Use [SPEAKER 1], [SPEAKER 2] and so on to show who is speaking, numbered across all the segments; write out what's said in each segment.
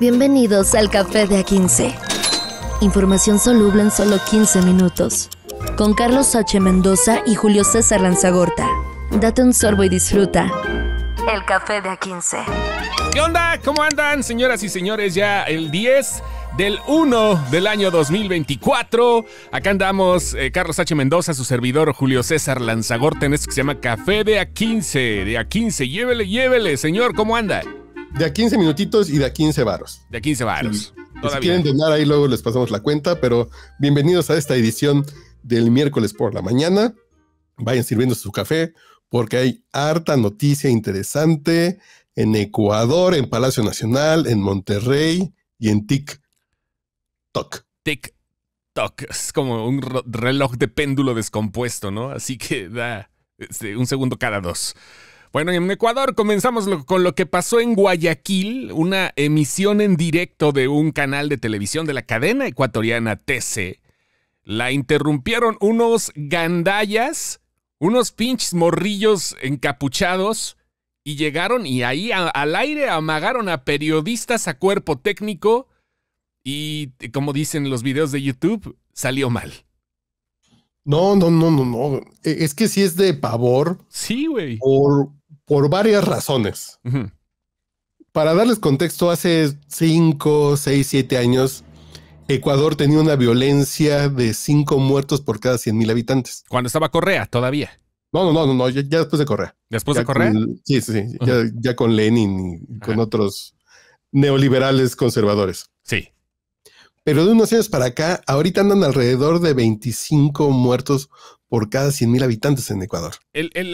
[SPEAKER 1] Bienvenidos al Café de A15. Información soluble en solo 15 minutos. Con Carlos H. Mendoza y Julio César Lanzagorta. Date un sorbo y disfruta. El Café
[SPEAKER 2] de A15. ¿Qué onda? ¿Cómo andan, señoras y señores? Ya el 10 del 1 del año 2024. Acá andamos eh, Carlos H. Mendoza, su servidor Julio César Lanzagorta en esto que se llama Café de A15. De A15, llévele, llévele, señor, ¿cómo anda? De a 15
[SPEAKER 1] minutitos y de a 15 varos. De a 15 varos. Si quieren donar ahí luego les pasamos la cuenta, pero bienvenidos a esta edición del miércoles por la mañana. Vayan sirviendo su café porque hay harta noticia interesante en Ecuador, en Palacio Nacional, en Monterrey y en TikTok.
[SPEAKER 2] TikTok es como un reloj de péndulo descompuesto, ¿no? Así que da este, un segundo cada dos. Bueno, en Ecuador comenzamos con lo que pasó en Guayaquil, una emisión en directo de un canal de televisión de la cadena ecuatoriana TC. La interrumpieron unos gandallas, unos pinches morrillos encapuchados, y llegaron y ahí al aire amagaron a periodistas a cuerpo técnico y, como dicen los videos de YouTube, salió mal.
[SPEAKER 1] No, no, no, no, no. E, es que si es de pavor. Sí, güey por varias razones. Para darles contexto, hace cinco, seis, siete años, Ecuador tenía una violencia de cinco muertos por cada 100 mil habitantes.
[SPEAKER 2] Cuando estaba Correa, todavía. No, no, no, no, ya,
[SPEAKER 1] después de Correa. ¿Después de Correa? sí, sí, sí ya, con Lenin y con otros neoliberales conservadores. Sí. Pero de unos años para acá, ahorita andan alrededor de 25 muertos por cada 100 mil habitantes en Ecuador.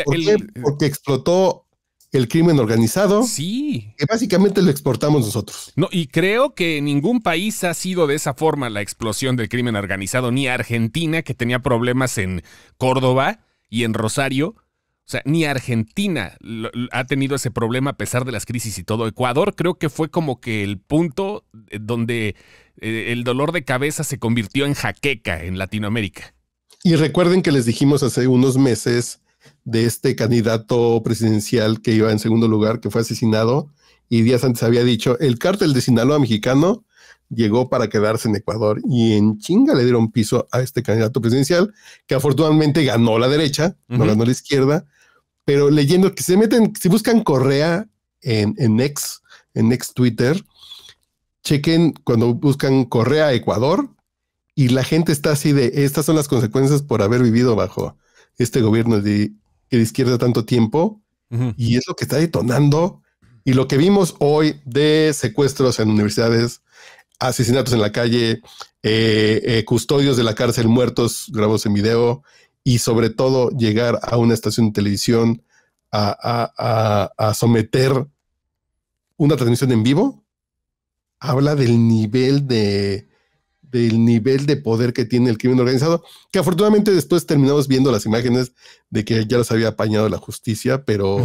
[SPEAKER 1] ¿Por qué? Porque explotó el crimen organizado. Sí. Que básicamente lo exportamos
[SPEAKER 2] nosotros. No, y creo que ningún país ha sido de esa forma la explosión del crimen organizado, ni Argentina, que tenía problemas en Córdoba y en Rosario. O sea, ni Argentina ha tenido ese problema a pesar de las crisis y todo. Ecuador creo que fue como que el punto eh, donde eh, el dolor de cabeza se convirtió en jaqueca en Latinoamérica.
[SPEAKER 1] Y recuerden que les dijimos hace unos meses de este candidato presidencial que iba en segundo lugar, que fue asesinado, y días antes había dicho, el cártel de Sinaloa mexicano llegó para quedarse en Ecuador y en chinga le dieron piso a este candidato presidencial, que afortunadamente ganó la derecha, no ganó la izquierda, pero leyendo que se meten, si buscan Correa en, ex, en ex Twitter, chequen cuando buscan Correa Ecuador y la gente está así de, estas son las consecuencias por haber vivido bajo este gobierno de, izquierda tanto tiempo y es lo que está detonando y lo que vimos hoy de secuestros en universidades, asesinatos en la calle, eh, eh, custodios de la cárcel muertos grabados en video y sobre todo llegar a una estación de televisión a someter una transmisión en vivo habla del nivel de del nivel de poder que tiene el crimen organizado, que afortunadamente después terminamos viendo las imágenes de que ya los había apañado la justicia, pero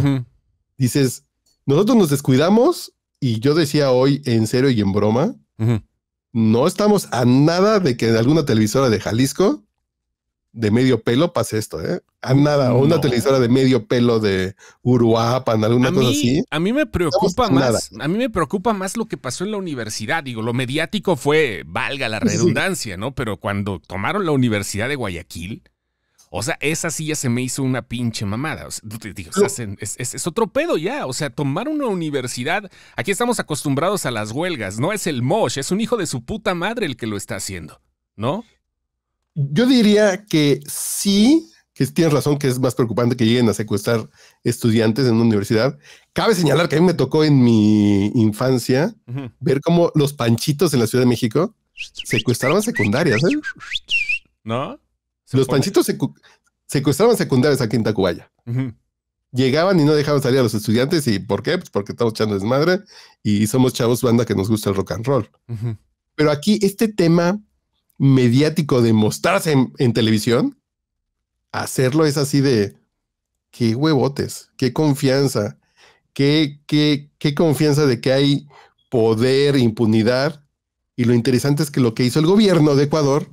[SPEAKER 1] dices, nosotros nos descuidamos y yo decía hoy en serio y en broma, no estamos a nada de que en alguna televisora de Jalisco de medio pelo pase esto, ¿eh? A nada, una televisora de medio pelo de Uruapan, alguna cosa así. A
[SPEAKER 2] mí me preocupa más, a mí me preocupa más lo que pasó en la universidad. Digo, lo mediático fue, valga la redundancia, ¿no? Pero cuando tomaron la Universidad de Guayaquil, o sea, esa sí ya se me hizo una pinche mamada. es, es, otro pedo ya. O sea, tomar una universidad. Aquí estamos acostumbrados a las huelgas, no es el Mosh, es un hijo de su puta madre el que lo está haciendo, ¿no?
[SPEAKER 1] yo diría que sí, que tienes razón, que es más preocupante que lleguen a secuestrar estudiantes en una universidad. Cabe señalar que a mí me tocó en mi infancia ver cómo los panchitos en la Ciudad de México secuestraban secundarias. ¿eh? ¿No? los panchitos secuestraban secundarias aquí en Tacubaya. Llegaban y no dejaban salir a los estudiantes. ¿Y por qué? Pues porque estamos echando desmadre y somos chavos banda que nos gusta el rock and roll. Pero aquí este tema mediático de mostrarse en, televisión, hacerlo es así de qué huevotes, qué confianza, qué, qué, qué confianza de que hay poder, impunidad. Y lo interesante es que lo que hizo el gobierno de Ecuador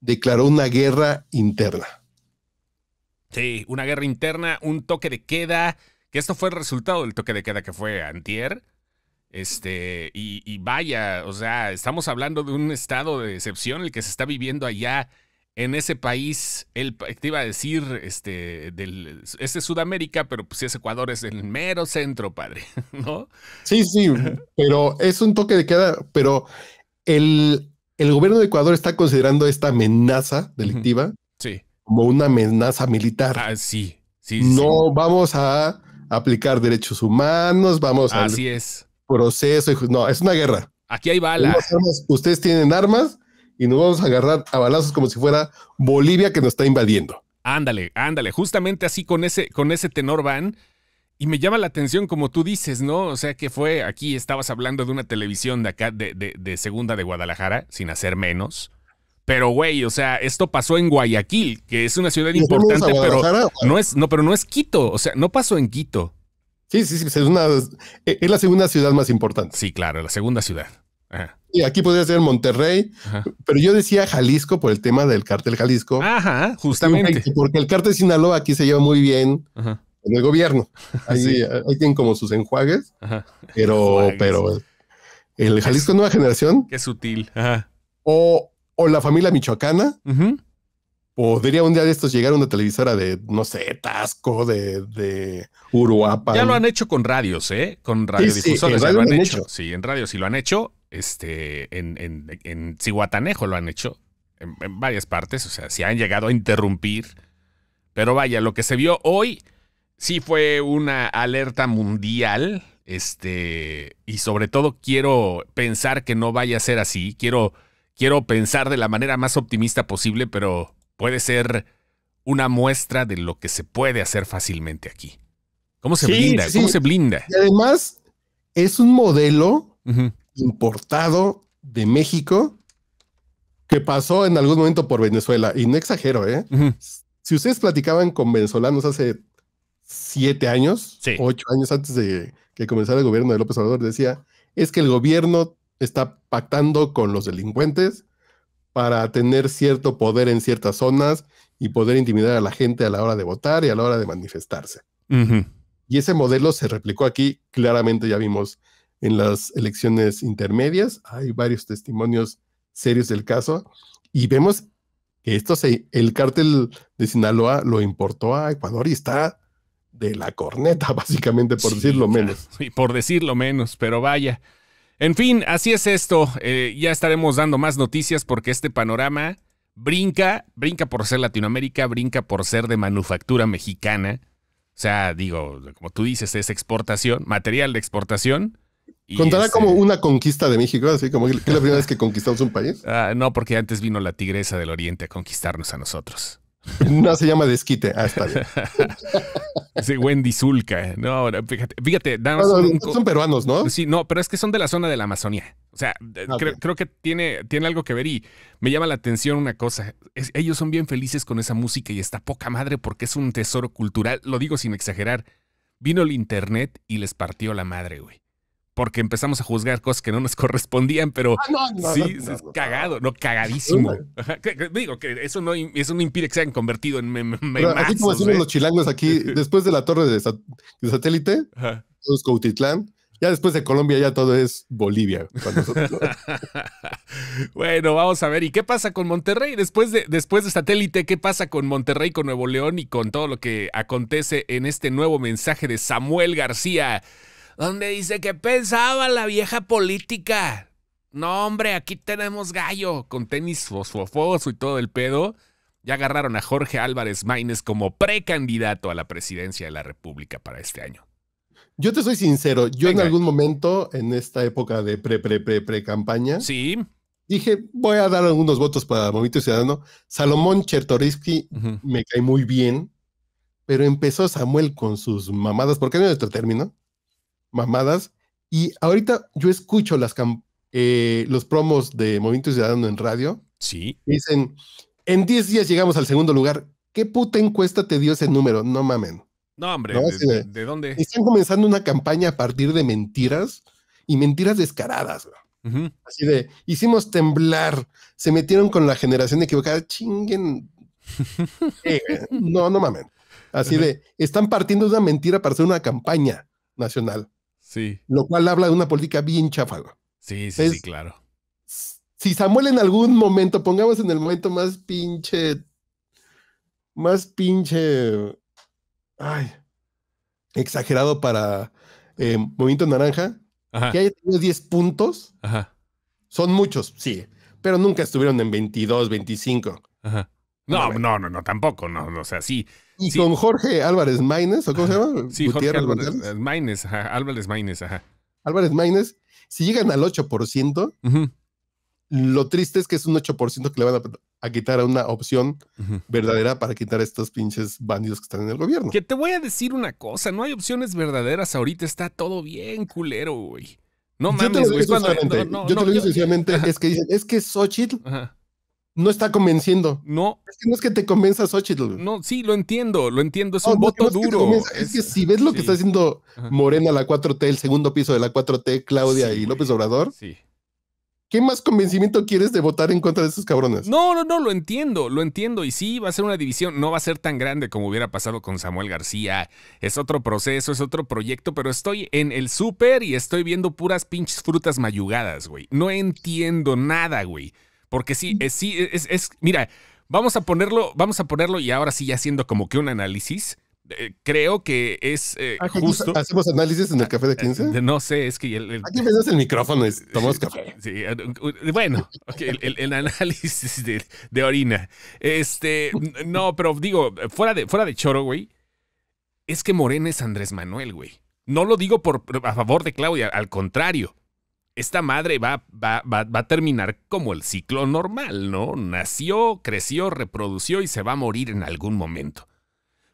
[SPEAKER 1] declaró una guerra interna.
[SPEAKER 2] Sí, una guerra interna, un toque de queda, que esto fue el resultado del toque de queda que fue antier, este, y, vaya, o sea, estamos hablando de un estado de excepción el que se está viviendo allá en ese país, el, te iba a decir, este, este es Sudamérica, pero pues es Ecuador, es el mero centro, padre, ¿no?
[SPEAKER 1] Sí, sí, pero es un toque de queda, pero el, el gobierno de Ecuador está considerando esta amenaza delictiva sí. como una amenaza militar. Ah, sí, sí. No vamos a aplicar derechos humanos, vamos a... Así es proceso. No, es una guerra.
[SPEAKER 2] Aquí hay balas.
[SPEAKER 1] Ustedes tienen armas y nos vamos a agarrar a balazos como si fuera Bolivia que nos está invadiendo.
[SPEAKER 2] Ándale, ándale. Justamente así con ese, con ese tenor van. Y me llama la atención, como tú dices, ¿no? O sea, que fue aquí, estabas hablando de una televisión de acá, de, de, Segunda de Guadalajara, sin hacer menos. Pero, güey, o sea, esto pasó en Guayaquil, que es una ciudad importante, pero no, es, no, pero no es Quito. O
[SPEAKER 1] sea, no pasó en Quito. Sí, sí, sí, e, es, la segunda ciudad más importante. Sí, claro,
[SPEAKER 2] la segunda ciudad. Ajá.
[SPEAKER 1] Y aquí podría ser Monterrey, pero yo decía Jalisco por el tema del cártel Jalisco. Ajá, justamente. Porque el cártel Sinaloa aquí se lleva muy bien
[SPEAKER 2] en
[SPEAKER 1] el gobierno. Ahí, tienen como sus enjuagues, pero, pero el Jalisco Nueva Generación.
[SPEAKER 2] Qué sutil.
[SPEAKER 1] O, o la familia michoacana. Ajá. Podría un día de estos llegar a una televisora de, no sé, Tasco, de,
[SPEAKER 2] de Ya lo han hecho con radios, ¿eh? Con radiodifusores. Sí, han, hecho. Sí, en radio sí lo han hecho. Este, en, en, Cihuatanejo lo han hecho. En, varias partes. O sea, sí han llegado a interrumpir. Pero vaya, lo que se vio hoy sí fue una alerta mundial. Este, y sobre todo quiero pensar que no vaya a ser así. Quiero, quiero pensar de la manera más optimista posible, pero puede ser una muestra de lo que se puede hacer fácilmente aquí. ¿Cómo se blinda? ¿Cómo se blinda?
[SPEAKER 1] Y además es un modelo importado de México que pasó en algún momento por Venezuela. Y no exagero, ¿eh? Si ustedes platicaban con venezolanos hace siete años, ocho años antes de que comenzara el gobierno de López Obrador, decía, es que el gobierno está pactando con los delincuentes para tener cierto poder en ciertas zonas y poder intimidar a la gente a la hora de votar y a la hora de manifestarse. Y ese modelo se replicó aquí, claramente ya vimos en las elecciones intermedias, hay varios testimonios serios del caso, y vemos que esto se, el cártel de Sinaloa lo importó a Ecuador y está de la corneta, básicamente, por decirlo menos.
[SPEAKER 2] Y por decirlo menos, pero vaya. En fin, así es esto. Eh, ya estaremos dando más noticias porque este panorama brinca, brinca por ser Latinoamérica, brinca por ser de manufactura mexicana. O sea, digo, como tú dices, es exportación, material de exportación. Contará como eh, una
[SPEAKER 1] conquista de México, así como que la primera vez que conquistamos un país.
[SPEAKER 2] Ah, no, porque antes vino la tigresa del Oriente a conquistarnos a nosotros. No se llama desquite. Ah, está bien. Wendy Zulka. No, fíjate, fíjate son peruanos, ¿no? Sí, no, pero es que son de la zona de la Amazonía. O sea, eh, ah, creo, que tiene, tiene algo que ver y me llama la atención una cosa. ellos son bien felices con esa música y está poca madre porque es un tesoro cultural. Lo digo sin exagerar. Vino el internet y les partió la madre, güey porque empezamos a juzgar cosas que no nos correspondían, pero ah, sí, es cagado, no, cagadísimo. digo que eso no, impide que se hayan convertido en meme. así como decimos los
[SPEAKER 1] chilangos aquí, después de la torre de, satélite, ya después de Colombia ya todo es Bolivia.
[SPEAKER 2] bueno, vamos a ver. ¿Y qué pasa con Monterrey? Después de, después de satélite, ¿qué pasa con Monterrey, con Nuevo León y con todo lo que acontece en este nuevo mensaje de Samuel García? donde dice que pensaba la vieja política. No, hombre, aquí tenemos gallo con tenis fosfofoso y todo el pedo. Ya agarraron a Jorge Álvarez Maínez como precandidato a la presidencia de la República para este año.
[SPEAKER 1] Yo te soy sincero, yo en algún momento, en esta época de pre, pre, pre, pre campaña, sí. dije, voy a dar algunos votos para Movimiento Ciudadano. Salomón Chertorisky me cae muy bien, pero empezó Samuel con sus mamadas, ¿por qué no es nuestro término? mamadas. Y ahorita yo escucho las eh, los promos de Movimiento Ciudadano en radio. Sí. Dicen, en 10 días llegamos al segundo lugar. ¿Qué puta encuesta te dio ese número? No mamen.
[SPEAKER 2] No, hombre, De, dónde? Están
[SPEAKER 1] comenzando una campaña a partir de mentiras y mentiras descaradas. Así de, hicimos temblar, se metieron con la generación equivocada, chinguen. no, no mamen. Así de, están partiendo una mentira para hacer una campaña nacional. Sí. Lo cual habla de una política bien cháfago. Sí, sí, sí, claro. Si Samuel en algún momento, pongamos en el momento más pinche, más pinche, ay, exagerado para eh, Movimiento Naranja, que haya tenido 10 puntos, Ajá. son muchos, sí, pero nunca estuvieron en 22, 25.
[SPEAKER 2] Ajá. No, no, no, no, tampoco, no, o sea, sí. Y con
[SPEAKER 1] Jorge Álvarez Maínez, ¿o cómo se
[SPEAKER 2] llama? Sí, Jorge Álvarez eh, Maínez, ajá, Álvarez Maínez, ajá.
[SPEAKER 1] Álvarez Maínez, si llegan al 8%, lo triste es que es un 8% que le van a, quitar a una opción verdadera para quitar a estos pinches bandidos que están en el gobierno.
[SPEAKER 2] Que te voy a decir una cosa, no hay opciones verdaderas ahorita, está todo bien culero, güey. No mames, güey. Yo te lo digo
[SPEAKER 1] sencillamente, es que dicen, es que Xochitl no está convenciendo. No. Es que no es que te convenza Xochitl.
[SPEAKER 2] No, sí, lo entiendo, lo entiendo. Es un voto duro. es, que si
[SPEAKER 1] ves lo que está haciendo Morena, la 4T, el segundo piso de la 4T, Claudia y López Obrador. Sí. ¿Qué más convencimiento quieres de votar en contra de esos cabrones?
[SPEAKER 2] No, no, no, lo entiendo, lo entiendo. Y sí, va a ser una división, no va a ser tan grande como hubiera pasado con Samuel García. Es otro proceso, es otro proyecto, pero estoy en el súper y estoy viendo puras pinches frutas mayugadas, güey. No entiendo nada, güey. Porque sí, eh, eh, es, sí, es, mira, vamos a ponerlo, vamos a ponerlo y ahora sí ya haciendo como que un análisis. Eh, creo que es ah, justo.
[SPEAKER 1] ¿Hacemos análisis en el ah, café de 15? No sé, es que. El, el... Aquí vendes el micrófono y tomamos café.
[SPEAKER 2] Sí, bueno, el, análisis de, orina. Este, no, pero digo, fuera de, fuera de choro, güey, es que Morena es Andrés Manuel, güey. No lo digo por, a favor de Claudia, al contrario esta madre va, va, a terminar como el ciclo normal, ¿no? Nació, creció, reprodució y se va a morir en algún momento.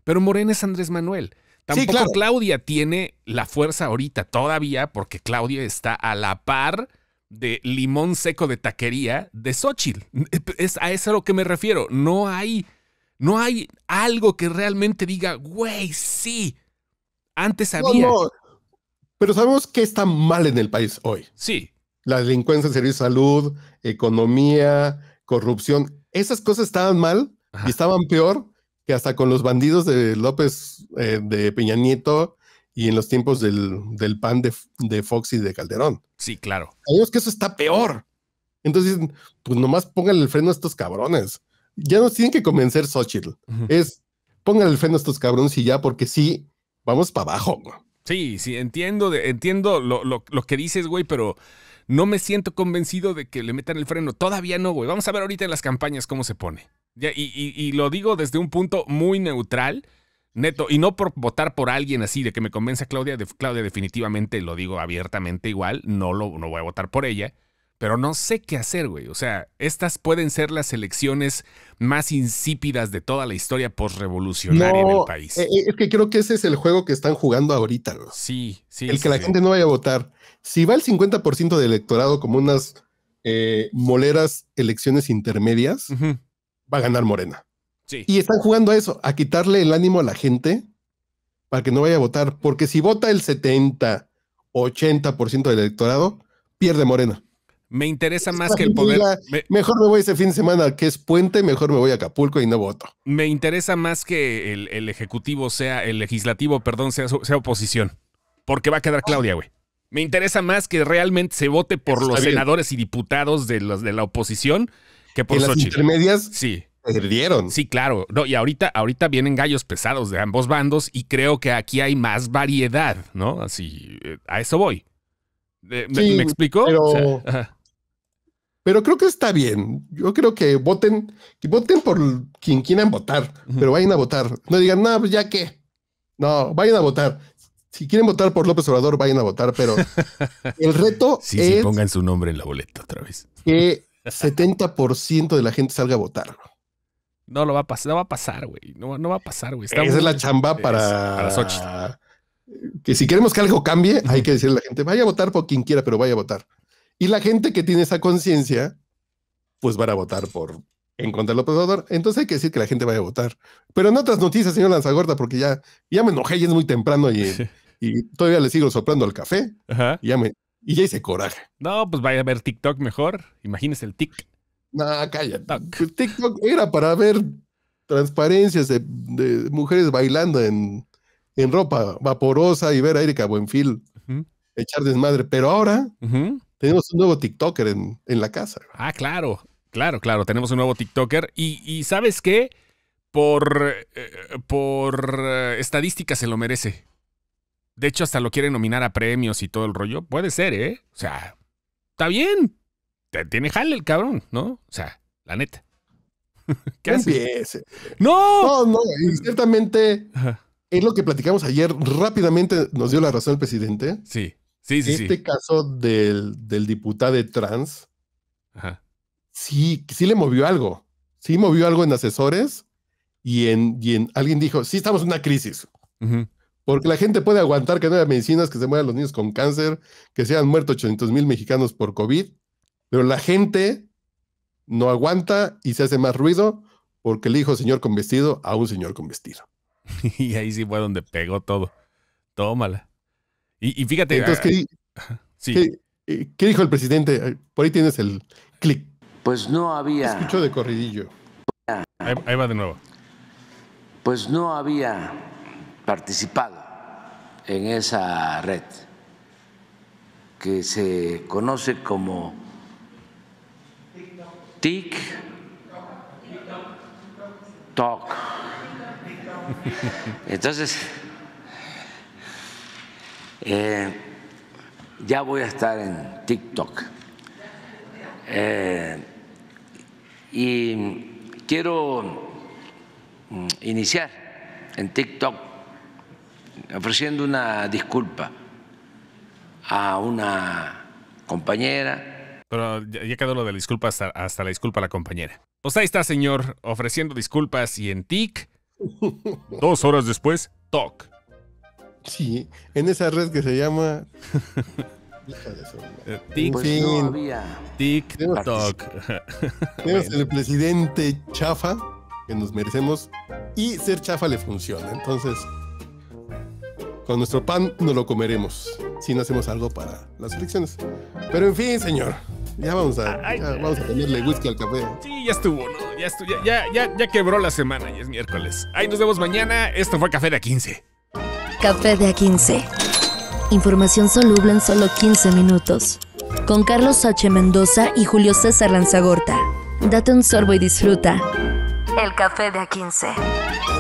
[SPEAKER 2] Pero Morena es Andrés Manuel. Tampoco Claudia tiene la fuerza ahorita todavía, porque Claudia está a la par de limón seco de taquería de Xochitl. Es a eso a lo que me refiero. No hay, no hay algo que realmente diga, güey, sí. Antes había.
[SPEAKER 1] Pero sabemos que está mal en el país hoy. Sí. La delincuencia en servicio de salud, economía, corrupción, esas cosas estaban mal y estaban peor que hasta con los bandidos de López, eh, de Peña Nieto y en los tiempos del, pan de, de, Fox y de Calderón. Sí, claro. Sabemos que eso está peor. Entonces, pues nomás pónganle el freno a estos cabrones. Ya nos tienen que convencer Xochitl. Es pónganle el freno a estos cabrones y ya, porque sí, vamos para abajo.
[SPEAKER 2] Sí, sí, entiendo, entiendo lo, lo, que dices, güey, pero no me siento convencido de que le metan el freno. Todavía no, güey. Vamos a ver ahorita en las campañas cómo se pone. Ya, y, y, lo digo desde un punto muy neutral, neto, y no por votar por alguien así, de que me convenza Claudia. Claudia definitivamente, lo digo abiertamente igual, no, lo, no voy a votar por ella pero no sé qué hacer, güey. O sea, estas pueden ser las elecciones más insípidas de toda la historia postrevolucionaria del país. Eh,
[SPEAKER 1] eh, es que creo que ese es el juego que están jugando ahorita, Sí,
[SPEAKER 2] sí. El que la gente
[SPEAKER 1] no vaya a votar. Si va el 50% del electorado como unas eh, moleras elecciones intermedias, va a ganar Morena. Sí. Y están jugando a eso, a quitarle el ánimo a la gente para que no vaya a votar, porque si vota el 70, 80% del electorado, pierde Morena.
[SPEAKER 2] Me interesa más que el poder.
[SPEAKER 1] mejor me voy ese fin de semana que es puente, mejor me voy a Acapulco y no voto.
[SPEAKER 2] Me interesa más que el, ejecutivo sea, el legislativo, perdón, sea, sea oposición. Porque va a quedar Claudia, güey. Me interesa más que realmente se vote por los senadores y diputados de, los, de la oposición que por las intermedias sí. perdieron. Sí, claro. No, y ahorita, ahorita vienen gallos pesados de ambos bandos y creo que aquí hay más variedad, ¿no? Así, eh, a eso voy. Eh, ¿me, explicó? explico?
[SPEAKER 1] Pero creo que está bien. Yo creo que voten, que voten por quien quieran votar, pero vayan a votar. No digan, no, pues, ya qué. No, vayan a votar. Si quieren votar por López Obrador, vayan a votar, pero el reto es. Sí, pongan
[SPEAKER 2] su nombre en la boleta otra vez.
[SPEAKER 1] Que 70% de la gente salga a votar.
[SPEAKER 2] No lo va a pasar, no va a pasar, güey. No, va a pasar, güey. Esa es la chamba para. Para
[SPEAKER 1] Que si queremos que algo cambie, hay que decirle a la gente, vaya a votar por quien quiera, pero vaya a votar. Y la gente que tiene esa conciencia, pues van a votar por en contra del Entonces hay que decir que la gente vaya a votar. Pero en otras noticias, señor Lanzagorda, porque ya, ya me enojé y es muy temprano y, todavía le sigo soplando al café. Y ya me, y ya hice coraje.
[SPEAKER 2] No, pues vaya a ver TikTok mejor. Imagínese el tic.
[SPEAKER 1] No, calla. Pues, TikTok, era para ver transparencias de, mujeres bailando en, ropa vaporosa y ver a Erika Buenfil echar desmadre. Pero ahora, tenemos un nuevo TikToker en, en la casa.
[SPEAKER 2] Ah, claro, claro, claro. Tenemos un nuevo TikToker. Y, ¿sabes qué? Por, eh, por se lo merece. De hecho, hasta lo quiere nominar a premios y todo el rollo. Puede ser, ¿eh? O sea, está bien. Tiene jale el cabrón, ¿no? O sea, la neta.
[SPEAKER 1] ¿Qué Empiece. ¡No! No, no, ciertamente es lo que platicamos ayer. Rápidamente nos dio la razón el presidente. Sí este caso del, diputado de trans, sí, sí le movió algo. Sí movió algo en asesores y en, y alguien dijo, sí, estamos en una crisis. Porque la gente puede aguantar que no haya medicinas, que se mueran los niños con cáncer, que se hayan muerto 800 mil mexicanos por COVID, pero la gente no aguanta y se hace más ruido porque le dijo señor con vestido a un señor con vestido.
[SPEAKER 2] y ahí sí fue donde pegó todo. Tómala. Y, fíjate. Entonces, ¿qué, eh,
[SPEAKER 1] dijo el presidente? Por ahí tienes el clic.
[SPEAKER 2] Pues no había. Escucho de corridillo. Ahí, va de nuevo. Pues no había participado en esa red que se conoce como TIC TOC. Entonces, eh, ya voy a estar en TikTok. Eh, y quiero mm, iniciar en TikTok ofreciendo una disculpa a una compañera. Pero ya quedó lo de la disculpa hasta, la disculpa a la compañera. Pues ahí está, señor, ofreciendo disculpas y en Tik dos horas después, TOC.
[SPEAKER 1] Sí, en esa red que se llama. TikTok. Pues no
[SPEAKER 2] TikTok. Tenemos el
[SPEAKER 1] presidente chafa que nos merecemos y ser chafa le funciona. Entonces, con nuestro pan no lo comeremos si no hacemos algo para las elecciones. Pero en fin, señor. Ya vamos a, vamos a whisky al café.
[SPEAKER 2] Sí, ya estuvo, ¿no? Ya, estuvo, quebró la semana y es miércoles. Ahí nos vemos mañana. Esto fue Café de 15. Café
[SPEAKER 1] de A15. Información soluble en solo 15 minutos. Con Carlos H. Mendoza y Julio César Lanzagorta. Date un sorbo y disfruta.
[SPEAKER 2] El café de A15.